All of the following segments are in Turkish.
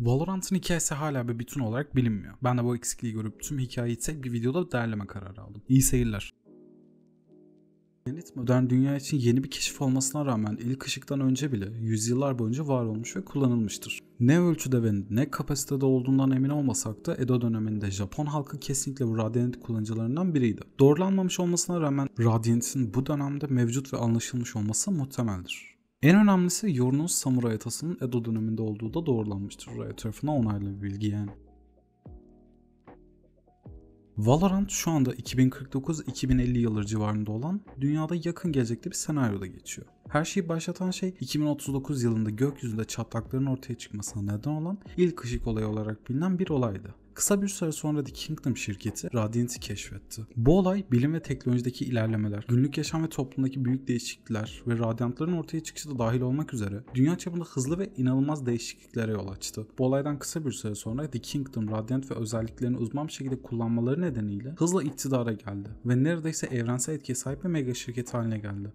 Valorant'ın hikayesi hala bir bütün olarak bilinmiyor. Ben de bu eksikliği görüp tüm hikayeyi tek bir videoda derleme kararı aldım. İyi seyirler. Planet modern dünya için yeni bir keşif olmasına rağmen ilk ışıktan önce bile yüzyıllar boyunca var olmuş ve kullanılmıştır. Ne ölçüde ve ne kapasitede olduğundan emin olmasak da Edo döneminde Japon halkı kesinlikle bu radyant kullanıcılarından biriydi. Doğrulanmamış olmasına rağmen radyantin bu dönemde mevcut ve anlaşılmış olması muhtemeldir. En önemlisi Yorun'un samuray atasının Edo döneminde olduğu da doğrulanmıştır Riot tarafından onaylı bir bilgi yani. Valorant şu anda 2049-2050 yılları civarında olan dünyada yakın gelecekte bir senaryoda geçiyor. Her şeyi başlatan şey 2039 yılında gökyüzünde çatlakların ortaya çıkmasına neden olan ilk ışık olayı olarak bilinen bir olaydı. Kısa bir süre sonra The Kingdom şirketi radyaniti keşfetti. Bu olay bilim ve teknolojideki ilerlemeler, günlük yaşam ve toplumdaki büyük değişiklikler ve radyantların ortaya çıkışı da dahil olmak üzere dünya çapında hızlı ve inanılmaz değişikliklere yol açtı. Bu olaydan kısa bir süre sonra The Kingdom radyant ve özelliklerini uzman bir şekilde kullanmaları nedeniyle hızla iktidara geldi ve neredeyse evrensel etkiye sahip bir mega şirket haline geldi.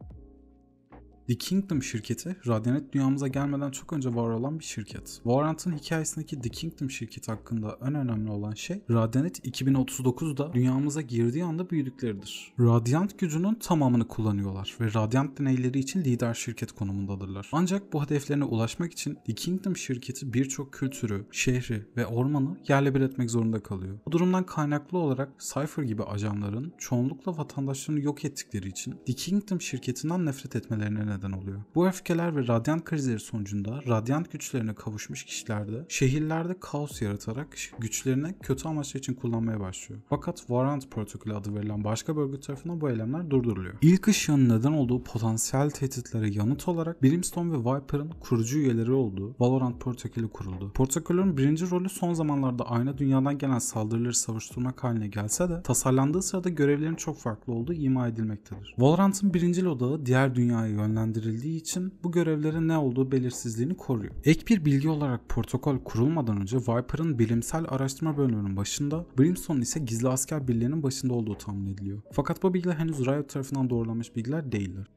The Kingdom şirketi, Radyanet dünyamıza gelmeden çok önce var olan bir şirket. Warrant'ın hikayesindeki The Kingdom şirketi hakkında en önemli olan şey, Radyanet 2039'da dünyamıza girdiği anda büyüdükleridir. Radyant gücünün tamamını kullanıyorlar ve Radyant deneyleri için lider şirket konumundadırlar. Ancak bu hedeflerine ulaşmak için The Kingdom şirketi birçok kültürü, şehri ve ormanı yerle bir etmek zorunda kalıyor. Bu durumdan kaynaklı olarak Cypher gibi ajanların çoğunlukla vatandaşlarını yok ettikleri için The Kingdom şirketinden nefret etmelerine neden oluyor. Bu öfkeler ve radyant krizleri sonucunda radyant güçlerine kavuşmuş kişilerde şehirlerde kaos yaratarak güçlerini kötü amaçlar için kullanmaya başlıyor. Fakat Warrant protokolü adı verilen başka bölge tarafından bu eylemler durduruluyor. İlk ışığın neden olduğu potansiyel tehditlere yanıt olarak Brimstone ve Viper'ın kurucu üyeleri olduğu Valorant protokolü kuruldu. Protokolün birinci rolü son zamanlarda aynı dünyadan gelen saldırıları savuşturmak haline gelse de tasarlandığı sırada görevlerin çok farklı olduğu ima edilmektedir. Valorant'ın birinci odağı diğer dünyayı yönlendirilmektedir görevlendirildiği için bu görevlerin ne olduğu belirsizliğini koruyor. Ek bir bilgi olarak protokol kurulmadan önce Viper'ın bilimsel araştırma bölümünün başında, Brimstone ise gizli asker birliğinin başında olduğu tahmin ediliyor. Fakat bu bilgiler henüz Riot tarafından doğrulanmış bilgiler değildir.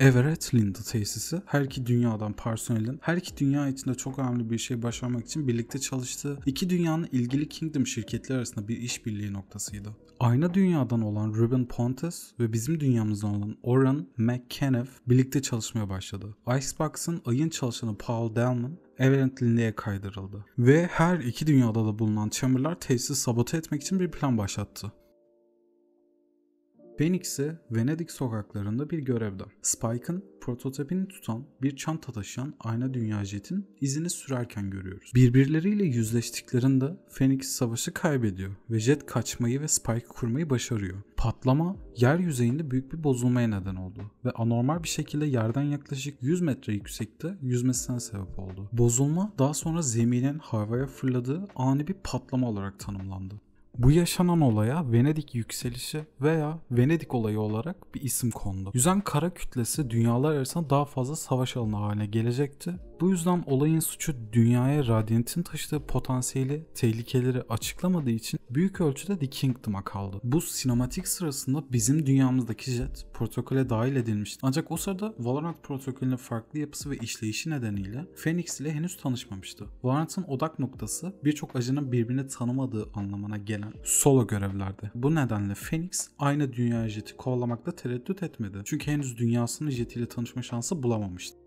Everett Linda tesisi her iki dünyadan personelin her iki dünya içinde çok önemli bir şey başarmak için birlikte çalıştığı iki dünyanın ilgili Kingdom şirketleri arasında bir işbirliği noktasıydı. Ayna dünyadan olan Ruben Pontes ve bizim dünyamızdan olan Oran McKenneff birlikte çalışmaya başladı. Icebox'ın ayın çalışanı Paul Delman Everett Linda'ya kaydırıldı. Ve her iki dünyada da bulunan Chamberlain tesisi sabote etmek için bir plan başlattı. Phoenix'e Venedik sokaklarında bir görevde Spike'ın prototipini tutan bir çanta taşıyan ayna dünya jetin izini sürerken görüyoruz. Birbirleriyle yüzleştiklerinde Phoenix savaşı kaybediyor ve jet kaçmayı ve Spike kurmayı başarıyor. Patlama yer yüzeyinde büyük bir bozulmaya neden oldu ve anormal bir şekilde yerden yaklaşık 100 metre yüksekte yüzmesine sebep oldu. Bozulma daha sonra zeminin havaya fırladığı ani bir patlama olarak tanımlandı. Bu yaşanan olaya Venedik yükselişi veya Venedik olayı olarak bir isim kondu. Yüzen kara kütlesi dünyalar arasında daha fazla savaş alanı haline gelecekti. Bu yüzden olayın suçu dünyaya radyantin taşıdığı potansiyeli, tehlikeleri açıklamadığı için büyük ölçüde The Kingdom'a kaldı. Bu sinematik sırasında bizim dünyamızdaki jet protokole dahil edilmişti. Ancak o sırada Valorant protokolünün farklı yapısı ve işleyişi nedeniyle Phoenix ile henüz tanışmamıştı. Valorant'ın odak noktası birçok ajanın birbirini tanımadığı anlamına gelen gelen solo görevlerde. Bu nedenle Phoenix aynı dünya jeti kovalamakta tereddüt etmedi. Çünkü henüz dünyasının jetiyle tanışma şansı bulamamıştı.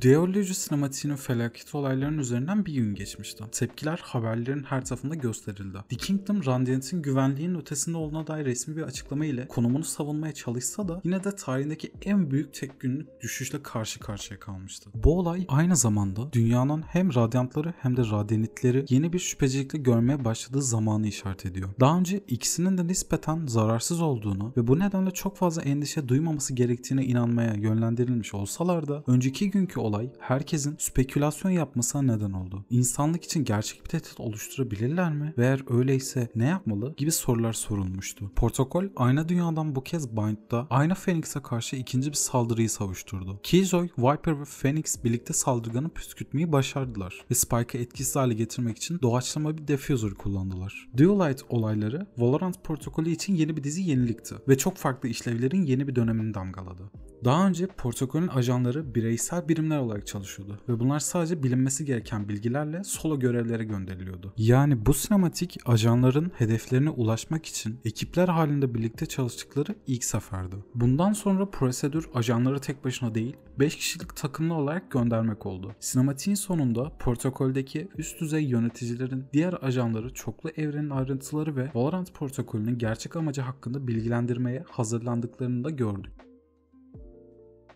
Deoloji sinematiğinin felaket olaylarının üzerinden bir gün geçmişti. Tepkiler haberlerin her tarafında gösterildi. The Kingdom, Randiant'in güvenliğin ötesinde olduğuna dair resmi bir açıklama ile konumunu savunmaya çalışsa da yine de tarihindeki en büyük tek günlük düşüşle karşı karşıya kalmıştı. Bu olay aynı zamanda dünyanın hem radiantları hem de radyanitleri yeni bir şüphecilikle görmeye başladığı zamanı işaret ediyor. Daha önce ikisinin de nispeten zararsız olduğunu ve bu nedenle çok fazla endişe duymaması gerektiğine inanmaya yönlendirilmiş olsalar da önceki günkü olay herkesin spekülasyon yapmasına neden oldu. İnsanlık için gerçek bir tehdit oluşturabilirler mi? Ve eğer öyleyse ne yapmalı? gibi sorular sorulmuştu. Protokol ayna dünyadan bu kez Bind'da ayna Phoenix'e karşı ikinci bir saldırıyı savuşturdu. Killjoy, Viper ve Phoenix birlikte saldırganı püskürtmeyi başardılar ve Spike'ı etkisiz hale getirmek için doğaçlama bir diffuser kullandılar. Dual olayları Valorant protokolü için yeni bir dizi yenilikti ve çok farklı işlevlerin yeni bir dönemini damgaladı. Daha önce portföyün ajanları bireysel birimler olarak çalışıyordu ve bunlar sadece bilinmesi gereken bilgilerle solo görevlere gönderiliyordu. Yani bu sinematik ajanların hedeflerine ulaşmak için ekipler halinde birlikte çalıştıkları ilk seferdi. Bundan sonra prosedür ajanları tek başına değil 5 kişilik takımlı olarak göndermek oldu. Sinematiğin sonunda protokoldeki üst düzey yöneticilerin diğer ajanları çoklu evrenin ayrıntıları ve Valorant protokolünün gerçek amacı hakkında bilgilendirmeye hazırlandıklarını da gördük.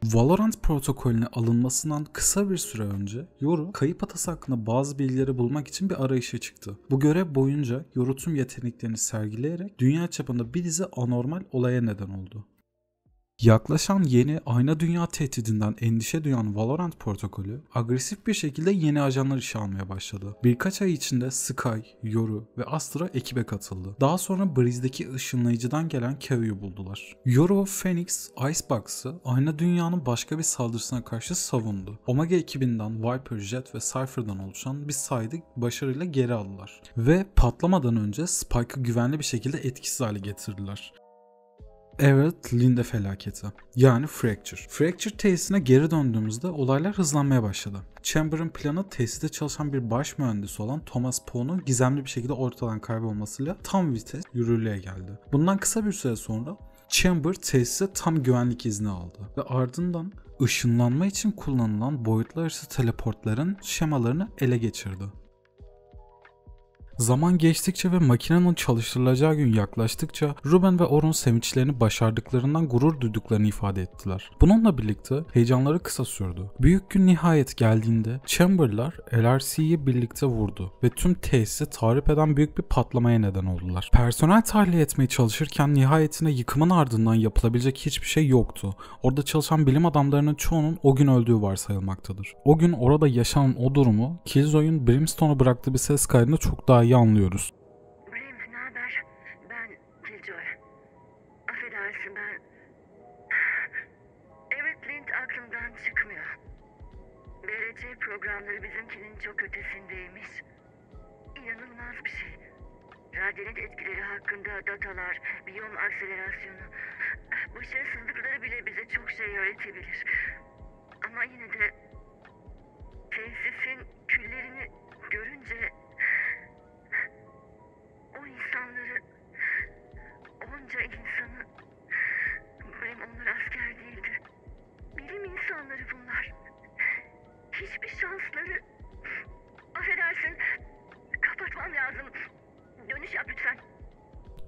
Valorant protokolüne alınmasından kısa bir süre önce Yoru kayıp atası hakkında bazı bilgileri bulmak için bir arayışa çıktı. Bu görev boyunca Yoru tüm yeteneklerini sergileyerek dünya çapında bir dizi anormal olaya neden oldu. Yaklaşan yeni ayna dünya tehdidinden endişe duyan Valorant protokolü agresif bir şekilde yeni ajanlar işe almaya başladı. Birkaç ay içinde Sky, Yoru ve Astra ekibe katıldı. Daha sonra Breeze'deki ışınlayıcıdan gelen Kevi'yi buldular. Yoru Phoenix Icebox'ı ayna dünyanın başka bir saldırısına karşı savundu. Omega ekibinden Viper, Jet ve Cypher'dan oluşan bir saydık başarıyla geri aldılar. Ve patlamadan önce Spike'ı güvenli bir şekilde etkisiz hale getirdiler. Everett Linde felaketi yani Fracture. Fracture tesisine geri döndüğümüzde olaylar hızlanmaya başladı. Chamber'ın planı tesiste çalışan bir baş mühendisi olan Thomas Poe'nun gizemli bir şekilde ortadan kaybolmasıyla tam vites yürürlüğe geldi. Bundan kısa bir süre sonra Chamber tesise tam güvenlik izni aldı ve ardından ışınlanma için kullanılan boyutlar arası teleportların şemalarını ele geçirdi. Zaman geçtikçe ve makinenin çalıştırılacağı gün yaklaştıkça Ruben ve Orun sevinçlerini başardıklarından gurur duyduklarını ifade ettiler. Bununla birlikte heyecanları kısa sürdü. Büyük gün nihayet geldiğinde Chamberlar LRC'yi birlikte vurdu ve tüm tesisi tahrip eden büyük bir patlamaya neden oldular. Personel tahliye etmeye çalışırken nihayetinde yıkımın ardından yapılabilecek hiçbir şey yoktu. Orada çalışan bilim adamlarının çoğunun o gün öldüğü varsayılmaktadır. O gün orada yaşanan o durumu Killzoy'un Brimstone'u bıraktığı bir ses kaydında çok daha olayı anlıyoruz. Brent ne haber? Ben Killjoy. Affedersin ben... Evet Lind aklımdan çıkmıyor. BRC programları bizimkinin çok ötesindeymiş. İnanılmaz bir şey. Radyonet etkileri hakkında datalar, biyom akselerasyonu... Başarısızlıkları bile bize çok şey öğretebilir. Ama yine de... Tesisin küllerini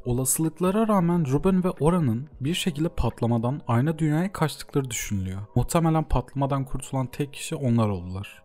Olasılıklara rağmen Ruben ve Ora'nın bir şekilde patlamadan ayna dünyaya kaçtıkları düşünülüyor. Muhtemelen patlamadan kurtulan tek kişi onlar oldular.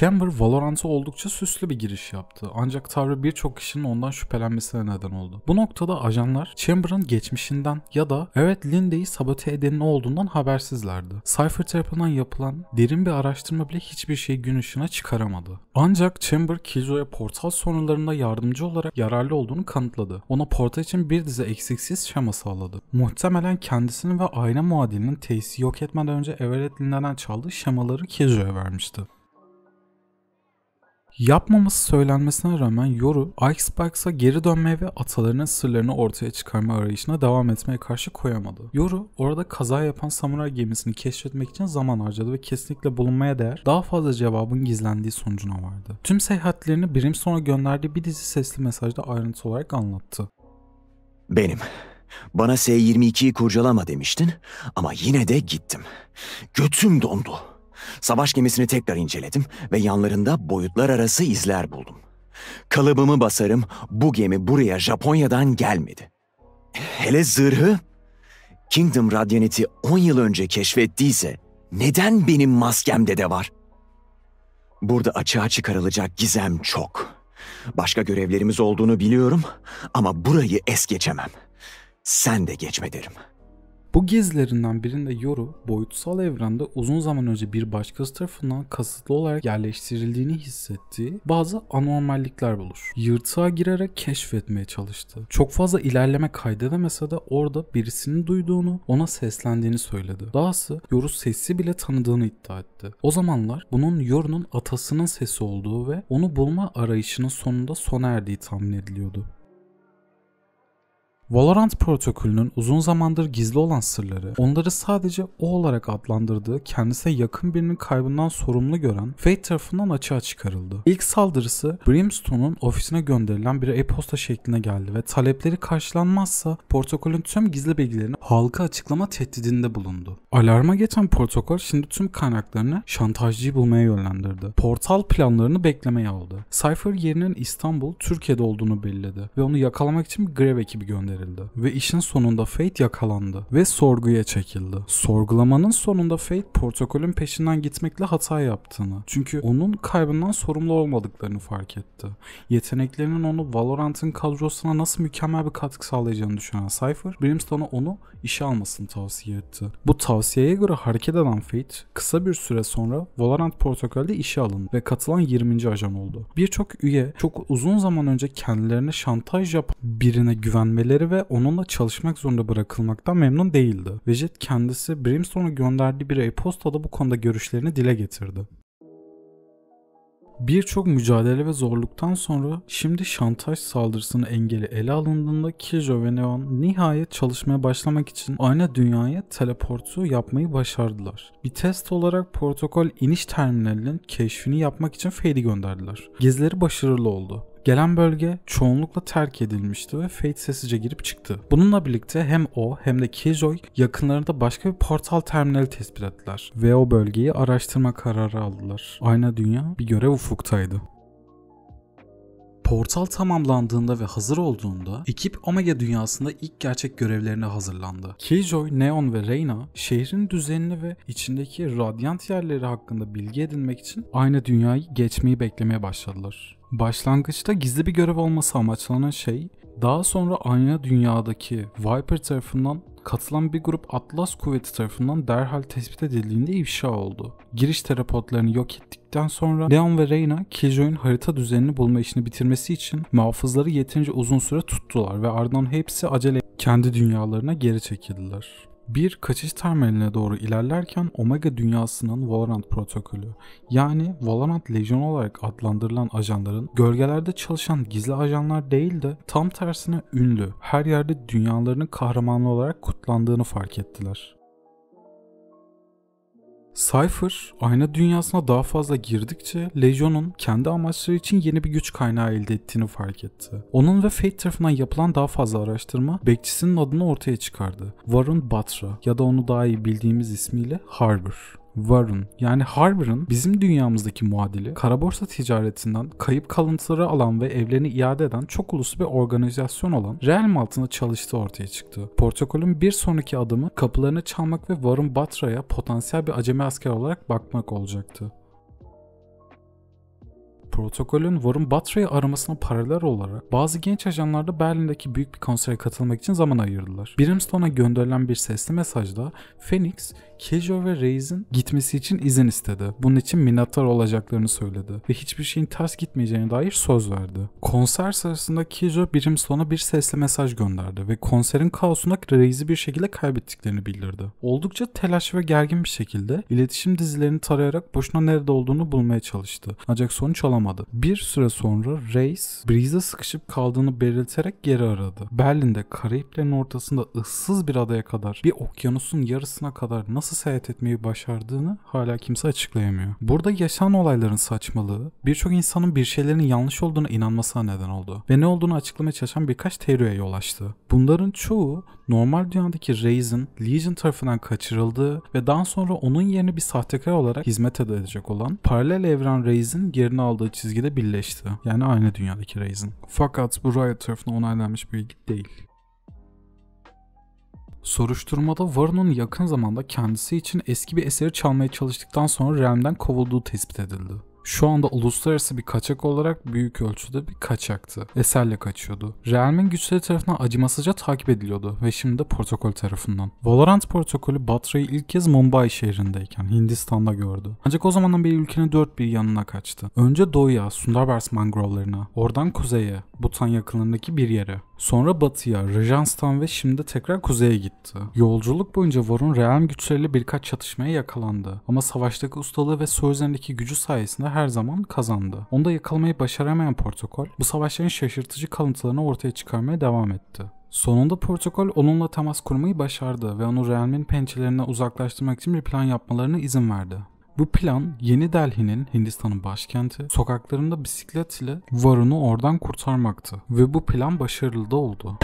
Chamber Valorant'a oldukça süslü bir giriş yaptı ancak tavrı birçok kişinin ondan şüphelenmesine neden oldu. Bu noktada ajanlar Chamber'ın geçmişinden ya da evet Linde'yi sabote edenin olduğundan habersizlerdi. Cypher tarafından yapılan derin bir araştırma bile hiçbir şey gün ışığına çıkaramadı. Ancak Chamber Killjoy'a portal sonralarında yardımcı olarak yararlı olduğunu kanıtladı. Ona portal için bir dizi eksiksiz şema sağladı. Muhtemelen kendisinin ve ayna muadilinin Tace'i yok etmeden önce Everett Linde'den çaldığı şemaları Killjoy'a vermişti. Yapmaması söylenmesine rağmen Yoru, Icebikes'a geri dönmeye ve atalarının sırlarını ortaya çıkarma arayışına devam etmeye karşı koyamadı. Yoru, orada kaza yapan samuray gemisini keşfetmek için zaman harcadı ve kesinlikle bulunmaya değer daha fazla cevabın gizlendiği sonucuna vardı. Tüm seyahatlerini birim sonra gönderdiği bir dizi sesli mesajda ayrıntı olarak anlattı. Benim. Bana S22'yi kurcalama demiştin ama yine de gittim. Götüm dondu. Savaş gemisini tekrar inceledim ve yanlarında boyutlar arası izler buldum. Kalıbımı basarım bu gemi buraya Japonya'dan gelmedi. Hele zırhı Kingdom Radianet'i 10 yıl önce keşfettiyse neden benim maskemde de var? Burada açığa çıkarılacak gizem çok. Başka görevlerimiz olduğunu biliyorum ama burayı es geçemem. Sen de geçme derim.'' Bu gezilerinden birinde Yoru, boyutsal evrende uzun zaman önce bir başkası tarafından kasıtlı olarak yerleştirildiğini hissettiği bazı anormallikler bulur. Yırtığa girerek keşfetmeye çalıştı. Çok fazla ilerleme kaydedemese de orada birisini duyduğunu, ona seslendiğini söyledi. Dahası Yoru sesi bile tanıdığını iddia etti. O zamanlar bunun Yoru'nun atasının sesi olduğu ve onu bulma arayışının sonunda sona erdiği tahmin ediliyordu. Valorant protokolünün uzun zamandır gizli olan sırları, onları sadece o olarak adlandırdığı kendisine yakın birinin kaybından sorumlu gören Fate tarafından açığa çıkarıldı. İlk saldırısı Brimstone'un ofisine gönderilen bir e-posta şeklinde geldi ve talepleri karşılanmazsa protokolün tüm gizli bilgilerini halka açıklama tehdidinde bulundu. Alarma geçen protokol şimdi tüm kaynaklarını şantajcıyı bulmaya yönlendirdi. Portal planlarını beklemeye aldı. Cypher yerinin İstanbul, Türkiye'de olduğunu belirledi ve onu yakalamak için bir grev ekibi gönderdi verildi. Ve işin sonunda Fate yakalandı ve sorguya çekildi. Sorgulamanın sonunda Fate protokolün peşinden gitmekle hata yaptığını, çünkü onun kaybından sorumlu olmadıklarını fark etti. Yeteneklerinin onu Valorant'ın kadrosuna nasıl mükemmel bir katkı sağlayacağını düşünen Cypher, Brimstone'a onu işe almasını tavsiye etti. Bu tavsiyeye göre hareket eden Fate, kısa bir süre sonra Valorant protokolde işe alındı ve katılan 20. ajan oldu. Birçok üye çok uzun zaman önce kendilerine şantaj yapan birine güvenmeleri ve onunla çalışmak zorunda bırakılmaktan memnun değildi. Vejet kendisi Brimstone'a gönderdiği bir e-postada bu konuda görüşlerini dile getirdi. Birçok mücadele ve zorluktan sonra şimdi şantaj saldırısını engeli ele alındığında Kijo ve Neon nihayet çalışmaya başlamak için aynı dünyaya teleportu yapmayı başardılar. Bir test olarak protokol iniş terminalinin keşfini yapmak için Fade'i gönderdiler. Gezileri başarılı oldu Gelen bölge çoğunlukla terk edilmişti ve Fate sessizce girip çıktı. Bununla birlikte hem o hem de Kijoy yakınlarında başka bir portal terminali tespit ettiler ve o bölgeyi araştırma kararı aldılar. Ayna dünya bir görev ufuktaydı. Portal tamamlandığında ve hazır olduğunda ekip Omega dünyasında ilk gerçek görevlerine hazırlandı. Killjoy, Neon ve Reyna şehrin düzenini ve içindeki radyant yerleri hakkında bilgi edinmek için aynı dünyayı geçmeyi beklemeye başladılar. Başlangıçta gizli bir görev olması amaçlanan şey, daha sonra aynı dünyadaki Viper tarafından katılan bir grup Atlas kuvveti tarafından derhal tespit edildiğinde ifşa oldu. Giriş terapotlarını yok ettikten sonra Leon ve Reyna Killjoy'un harita düzenini bulma işini bitirmesi için muhafızları yeterince uzun süre tuttular ve ardından hepsi acele kendi dünyalarına geri çekildiler bir kaçış terminaline doğru ilerlerken Omega dünyasının Valorant protokolü yani Valorant Legion olarak adlandırılan ajanların gölgelerde çalışan gizli ajanlar değil de tam tersine ünlü, her yerde dünyalarını kahramanı olarak kutlandığını fark ettiler. Cypher ayna dünyasına daha fazla girdikçe Legion'un kendi amaçları için yeni bir güç kaynağı elde ettiğini fark etti. Onun ve Fate tarafından yapılan daha fazla araştırma bekçisinin adını ortaya çıkardı. Warren Batra ya da onu daha iyi bildiğimiz ismiyle Harbor. Warren yani Harvard'ın bizim dünyamızdaki muadili kara borsa ticaretinden kayıp kalıntıları alan ve evlerini iade eden çok uluslu bir organizasyon olan Realm altında çalıştığı ortaya çıktı. Protokolün bir sonraki adımı kapılarını çalmak ve Warren Batra'ya potansiyel bir acemi asker olarak bakmak olacaktı protokolün Warren Butler'ı aramasına paralel olarak bazı genç ajanlar da Berlin'deki büyük bir konsere katılmak için zaman ayırdılar. Brimstone'a gönderilen bir sesli mesajda Phoenix Kejo ve Reis'in gitmesi için izin istedi. Bunun için minnettar olacaklarını söyledi ve hiçbir şeyin ters gitmeyeceğine dair söz verdi. Konser sırasında Kejo birim sona bir sesli mesaj gönderdi ve konserin kaosuna Reis'i bir şekilde kaybettiklerini bildirdi. Oldukça telaş ve gergin bir şekilde iletişim dizilerini tarayarak boşuna nerede olduğunu bulmaya çalıştı. Ancak sonuç alamadı. Bir süre sonra Reis, Breeze'e sıkışıp kaldığını belirterek geri aradı. Berlin'de Karayiplerin ortasında ıssız bir adaya kadar, bir okyanusun yarısına kadar nasıl nasıl seyahat etmeyi başardığını hala kimse açıklayamıyor. Burada yaşanan olayların saçmalığı birçok insanın bir şeylerin yanlış olduğuna inanmasına neden oldu ve ne olduğunu açıklamaya çalışan birkaç teoriye yol açtı. Bunların çoğu normal dünyadaki Reis'in Legion tarafından kaçırıldığı ve daha sonra onun yerine bir sahtekar olarak hizmet edecek olan paralel evren Reis'in yerini aldığı çizgide birleşti. Yani aynı dünyadaki Reis'in. Fakat bu Riot tarafından onaylanmış bir bilgi değil. Soruşturmada Varun'un yakın zamanda kendisi için eski bir eseri çalmaya çalıştıktan sonra Realm'den kovulduğu tespit edildi. Şu anda uluslararası bir kaçak olarak büyük ölçüde bir kaçaktı. Eserle kaçıyordu. Realm'in güçleri tarafından acımasızca takip ediliyordu ve şimdi de protokol tarafından. Valorant protokolü Batra'yı ilk kez Mumbai şehrindeyken Hindistan'da gördü. Ancak o zamandan beri ülkenin dört bir yanına kaçtı. Önce doğuya, Sundarbans mangrovelarına, oradan kuzeye, Bhutan yakınlarındaki bir yere. Sonra batıya, Rejanstan ve şimdi tekrar kuzeye gitti. Yolculuk boyunca Varun Realm güçleriyle birkaç çatışmaya yakalandı. Ama savaştaki ustalığı ve su üzerindeki gücü sayesinde her zaman kazandı. Onu da yakalamayı başaramayan protokol bu savaşların şaşırtıcı kalıntılarını ortaya çıkarmaya devam etti. Sonunda protokol onunla temas kurmayı başardı ve onu Realm'in pençelerinden uzaklaştırmak için bir plan yapmalarına izin verdi. Bu plan Yeni Delhi'nin Hindistan'ın başkenti sokaklarında bisiklet ile Varun'u oradan kurtarmaktı ve bu plan başarılı da oldu.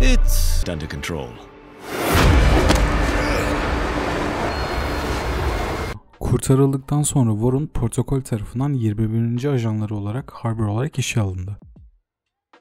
It's under control. Kurtarıldıktan sonra Warren protokol tarafından 21. ajanları olarak Harbor olarak işe alındı.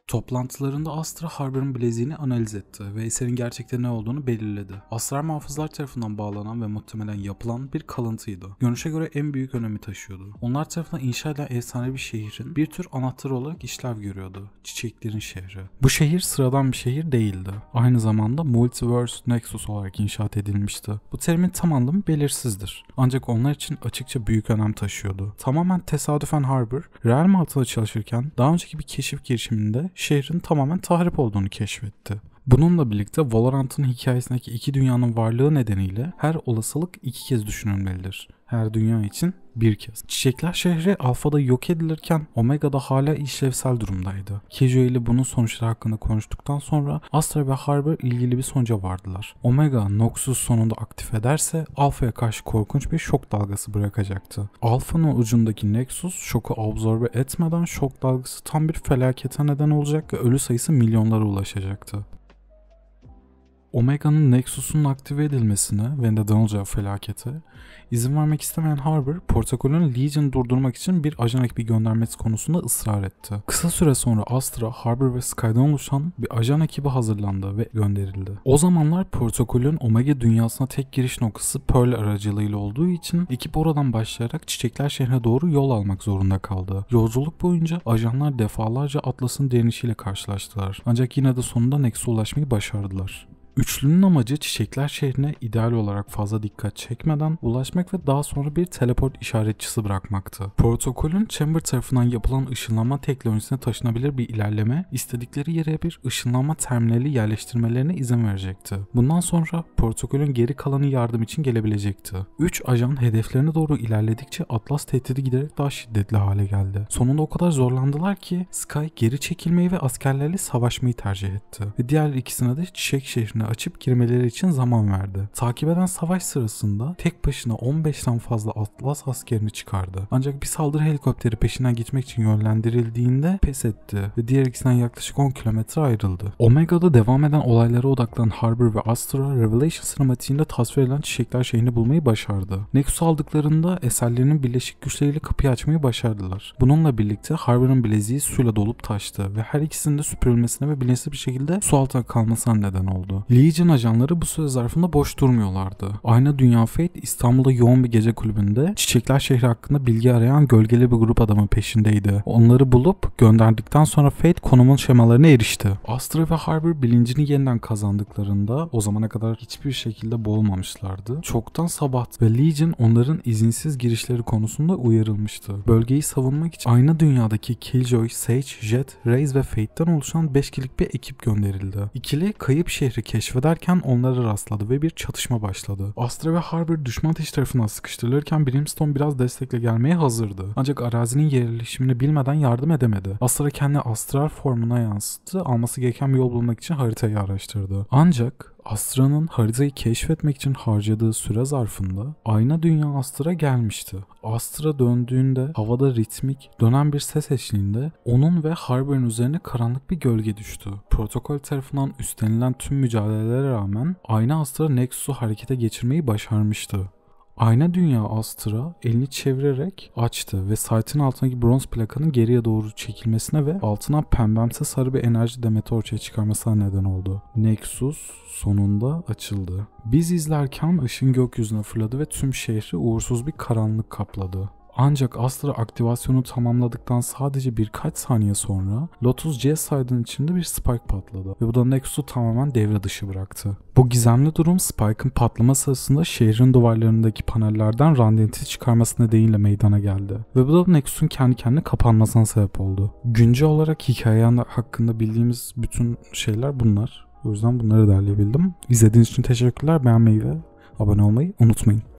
Toplantılarında Astra Harber'ın bileziğini analiz etti ve eserin gerçekte ne olduğunu belirledi. Astral muhafızlar tarafından bağlanan ve muhtemelen yapılan bir kalıntıydı. Görünüşe göre en büyük önemi taşıyordu. Onlar tarafından inşa edilen efsane bir şehrin bir tür anahtarı olarak işlev görüyordu. Çiçeklerin şehri. Bu şehir sıradan bir şehir değildi. Aynı zamanda Multiverse Nexus olarak inşaat edilmişti. Bu terimin tam anlamı belirsizdir. Ancak onlar için açıkça büyük önem taşıyordu. Tamamen tesadüfen Harbor, Real Malta'da çalışırken daha önceki bir keşif girişiminde şehrin tamamen tahrip olduğunu keşfetti. Bununla birlikte Valorant'ın hikayesindeki iki dünyanın varlığı nedeniyle her olasılık iki kez düşünülmelidir her dünya için bir kez. Çiçekler şehri alfada yok edilirken omega'da hala işlevsel durumdaydı. Kejo ile bunun sonuçları hakkında konuştuktan sonra Astra ve Harbour ilgili bir sonuca vardılar. Omega Nox'u sonunda aktif ederse alfaya karşı korkunç bir şok dalgası bırakacaktı. Alfa'nın ucundaki Nexus şoku absorbe etmeden şok dalgası tam bir felakete neden olacak ve ölü sayısı milyonlara ulaşacaktı. Omega'nın Nexus'un aktive edilmesine ve neden olacağı felakete izin vermek istemeyen Harbour, protokolün Legion'ı durdurmak için bir ajan ekibi göndermesi konusunda ısrar etti. Kısa süre sonra Astra, Harbour ve Sky'dan oluşan bir ajan ekibi hazırlandı ve gönderildi. O zamanlar protokolün Omega dünyasına tek giriş noktası Pearl aracılığıyla olduğu için ekip oradan başlayarak Çiçekler şehrine doğru yol almak zorunda kaldı. Yolculuk boyunca ajanlar defalarca Atlas'ın direnişiyle karşılaştılar. Ancak yine de sonunda Nexus'a ulaşmayı başardılar. Üçlünün amacı çiçekler şehrine ideal olarak fazla dikkat çekmeden ulaşmak ve daha sonra bir teleport işaretçisi bırakmaktı. Protokolün Chamber tarafından yapılan ışınlanma teknolojisine taşınabilir bir ilerleme istedikleri yere bir ışınlanma terminali yerleştirmelerine izin verecekti. Bundan sonra protokolün geri kalanı yardım için gelebilecekti. Üç ajan hedeflerine doğru ilerledikçe Atlas tehdidi giderek daha şiddetli hale geldi. Sonunda o kadar zorlandılar ki Sky geri çekilmeyi ve askerlerle savaşmayı tercih etti. Ve diğer ikisine de Çiçek şehrine açıp girmeleri için zaman verdi. Takip eden savaş sırasında tek başına 15'ten fazla Atlas askerini çıkardı. Ancak bir saldırı helikopteri peşinden gitmek için yönlendirildiğinde pes etti ve diğer ikisinden yaklaşık 10 kilometre ayrıldı. Omega'da devam eden olaylara odaklanan Harbor ve Astra, Revelation sinematiğinde tasvir edilen çiçekler şehrini bulmayı başardı. Nexus aldıklarında eserlerinin birleşik güçleriyle kapıyı açmayı başardılar. Bununla birlikte Harbor'ın bileziği suyla dolup taştı ve her ikisinin de süpürülmesine ve bilinçli bir şekilde su altına kalmasına neden oldu. Legion ajanları bu süre zarfında boş durmuyorlardı. Aynı Dünya Fate İstanbul'da yoğun bir gece kulübünde Çiçekler Şehri hakkında bilgi arayan gölgeli bir grup adamı peşindeydi. Onları bulup gönderdikten sonra Fate konumun şemalarına erişti. Astra ve Harbor bilincini yeniden kazandıklarında o zamana kadar hiçbir şekilde boğulmamışlardı. Çoktan sabah ve Legion onların izinsiz girişleri konusunda uyarılmıştı. Bölgeyi savunmak için aynı dünyadaki Killjoy, Sage, Jet, Raze ve Fate'den oluşan 5 kişilik bir ekip gönderildi. İkili kayıp şehri keşfedildi keşfederken onlara rastladı ve bir çatışma başladı. Astra ve Harbor düşman ateşi tarafından sıkıştırılırken Brimstone biraz destekle gelmeye hazırdı. Ancak arazinin yerleşimini bilmeden yardım edemedi. Astra kendi astral formuna yansıttı, alması gereken bir yol bulmak için haritayı araştırdı. Ancak Astra'nın haritayı keşfetmek için harcadığı süre zarfında ayna dünya Astra gelmişti. Astra döndüğünde havada ritmik, dönen bir ses eşliğinde onun ve Harber'ın üzerine karanlık bir gölge düştü. Protokol tarafından üstlenilen tüm mücadelelere rağmen ayna Astra Nexus'u harekete geçirmeyi başarmıştı. Ayna Dünya Astra elini çevirerek açtı ve site'in altındaki bronz plakanın geriye doğru çekilmesine ve altına pembemse sarı bir enerji demeti ortaya çıkarmasına neden oldu. Nexus sonunda açıldı. Biz izlerken ışın gökyüzüne fırladı ve tüm şehri uğursuz bir karanlık kapladı. Ancak Astra aktivasyonu tamamladıktan sadece birkaç saniye sonra Lotus J-Side'ın içinde bir Spike patladı ve bu da Nexus'u tamamen devre dışı bıraktı. Bu gizemli durum Spike'ın patlama sırasında şehrin duvarlarındaki panellerden randenti çıkarması nedeniyle meydana geldi ve bu da Nexus'un kendi kendine kapanmasına sebep oldu. Güncel olarak hikaye hakkında bildiğimiz bütün şeyler bunlar. O yüzden bunları derleyebildim. İzlediğiniz için teşekkürler. Beğenmeyi ve abone olmayı unutmayın.